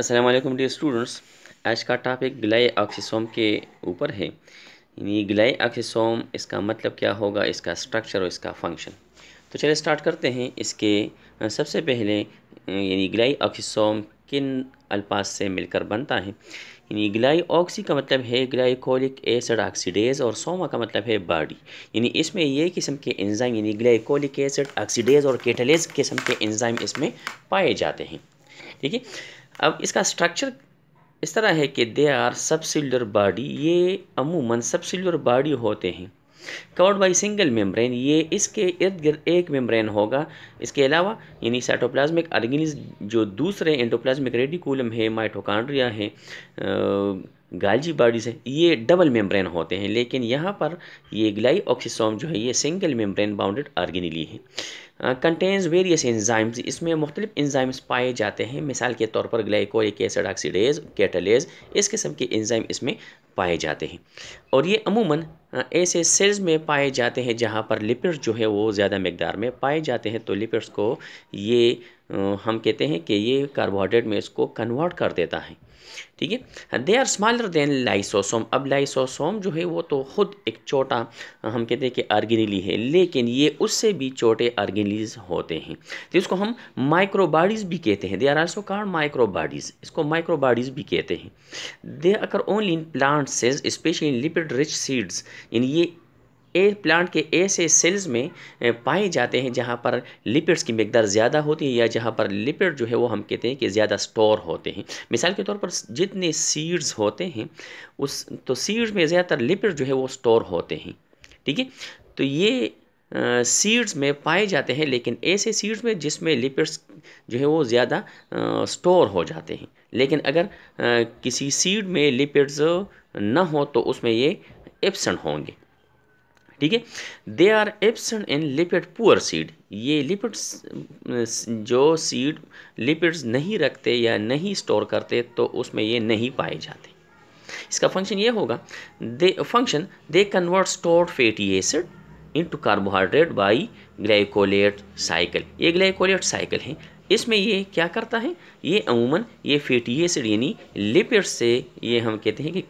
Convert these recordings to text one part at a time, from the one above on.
Aslam dear students आज का topic ग्लाय oxysome के ऊपर है यानी ग्लाय ऑक्सीसोम इसका मतलब क्या होगा इसका स्ट्रक्चर और इसका फंक्शन तो चलिए स्टार्ट करते हैं इसके सबसे पहले यानी ग्लाई ऑक्सीसोम किन अल्पास से मिलकर बनता है यानी ग्लाई ऑक्सी का मतलब है ग्लाइकोलिक एसिड ऑक्सीडेज और सोमा का मतलब है बॉडी यानी इसमें ये किस्म के एंजाइम यानी ग्लाइकोलिक एसिड ऑक्सीडेज और केटलेज किस्म के एंजाइम इसमें पाए जाते हैं ठीक है अब इसका स्ट्रक्चर इस तरह है कि दे आर सब सेलुलर बॉडी ये अमूमन सब सेलुलर बॉडी होते हैं कवर्ड बाई सिंगल मेम्ब्रेन ये इसके इर्द गिर्द एक मेम्ब्रेन होगा इसके अलावा यानी साइटोप्लाज्मिक ऑर्गेनिज जो दूसरे एंडोप्लाज्मिक रेडिकुलम है माइटोकांड्रिया है आ, गालजी बॉडीज़ है ये डबल मेम्ब्रेन होते हैं लेकिन यहाँ पर ये ग्लाई ऑक्सीसोम जो है ये सिंगल मेम्ब्रेन बाउंडेड आर्गेनिली है कंटेन्स वेरियस एंजाइम्स इसमें मुख्तलिफ एंजाइम्स पाए जाते हैं मिसाल के तौर पर ग्लाइकोलिक एसिड ऑक्सीडेज कैटलेज इस किस्म के एंजाइम इसमें पाए जाते हैं और ये अमूमन ऐसे सेल्स में पाए जाते हैं जहाँ पर लिपिड्स जो है वो ज़्यादा मकदार में पाए जाते हैं तो लिपिड्स को ये हम कहते हैं कि ये कार्बोहाइड्रेट में इसको कन्वर्ट कर देता है ठीक है they are smaller than lysosome अब लाइसोसोम जो है वो तो खुद एक छोटा हम कहते हैं कि अर्गेनिली है लेकिन ये उससे भी छोटे अर्गेनिलीज होते हैं तो इसको हम माइक्रोबाडीज़ भी कहते हैं they are also called microbodies इसको माइक्रोबाडीज़ भी कहते हैं they occur only in plants especially specially in lipid rich seeds in ये ए प्लांट के ऐसे सेल्स में पाए जाते हैं जहाँ पर लिपिड्स की मकदार ज़्यादा होती है या जहाँ पर लिपिड जो है वो हम कहते हैं कि ज़्यादा स्टोर होते हैं मिसाल के तौर पर जितने सीड्स होते हैं उस तो सीड्स में ज़्यादातर लिपिड जो है वो स्टोर होते हैं ठीक है तो ये सीड्स में पाए जाते हैं लेकिन ऐसे सीड्स में जिसमें लिपिड्स जो है वो ज़्यादा स्टोर हो जाते हैं लेकिन अगर आ, किसी सीड में लिपिड्स ना हो तो उसमें ये एब्सेंट होंगे ठीक है they are absent in lipid poor seed ये लिपिड्स जो सीड लिपिड्स नहीं रखते या नहीं स्टोर करते तो उसमें ये नहीं पाए जाते इसका फंक्शन ये होगा they function they convert stored fatty acid into carbohydrate by glycolate cycle ये ग्लाइकोलेट साइकिल है इसमें ये क्या करता है ये अमूमन ये फेटी एसिड यानी लिपिड से ये हम कहते हैं कि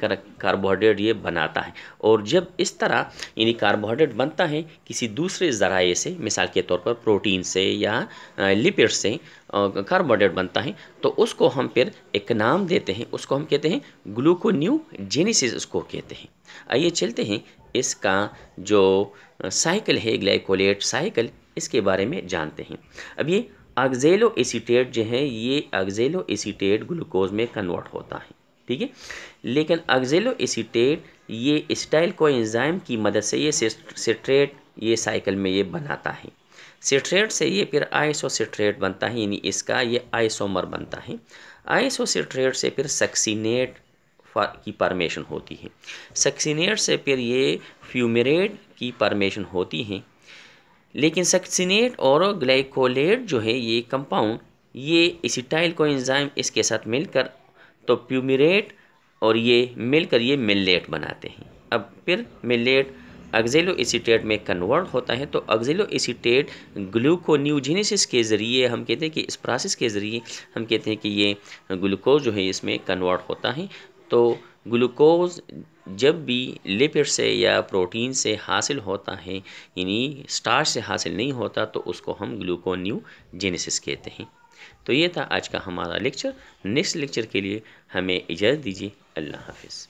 कार्बोहाइड्रेट ये बनाता है और जब इस तरह यानी कार्बोहाइड्रेट बनता है किसी दूसरे ज़राए से मिसाल के तौर पर प्रोटीन से या लिपिड से कार्बोहाइड्रेट बनता है तो उसको हम फिर एक नाम देते हैं उसको हम कहते हैं ग्लूकोन्यूजेनेसिस उसको कहते हैं आइए चलते हैं इसका जो साइकिल है ग्लाइकोलेट साइकिल इसके बारे में जानते हैं अब ये अग्जेलो एसीटेट जो है ये अग्जेलो एसीटेट ग्लूकोज में कन्वर्ट होता है ठीक है लेकिन अग्जेलो एसीटेट ये स्टाइल को एंजाइम की मदद से ये सिट्रेट ये साइकिल में ये बनाता है सिट्रेट से ये फिर आइसोसिट्रेट बनता है यानी इसका ये आइसोमर बनता है सिट्रेट से फिर सक्सीनेट की परमेशन होती है सक्सिनेट से फिर ये फ्यूमरेट की परमेशन होती है लेकिन सक्सिनेट और ग्लाइकोलेट जो है ये कंपाउंड ये इसीटाइल को इंजाम इसके साथ मिलकर तो प्यूमरेट और ये मिलकर ये मिलेट बनाते हैं अब फिर मिलेट अगजेलो एसीटेट में कन्वर्ट होता है तो अगजेलो एसीटेट ग्लूकोन्यूजिनेसिस के ज़रिए हम कहते हैं कि इस प्रोसेस के ज़रिए हम कहते हैं कि ये ग्लूकोज जो है इसमें कन्वर्ट होता है तो ग्लूकोज़ जब भी लिपिड से या प्रोटीन से हासिल होता है यानी स्टार्च से हासिल नहीं होता तो उसको हम ग्लूकोन्यूजेनेसिस कहते हैं तो ये था आज का हमारा लेक्चर नेक्स्ट लेक्चर के लिए हमें इजाज़त दीजिए अल्लाह हाफिज़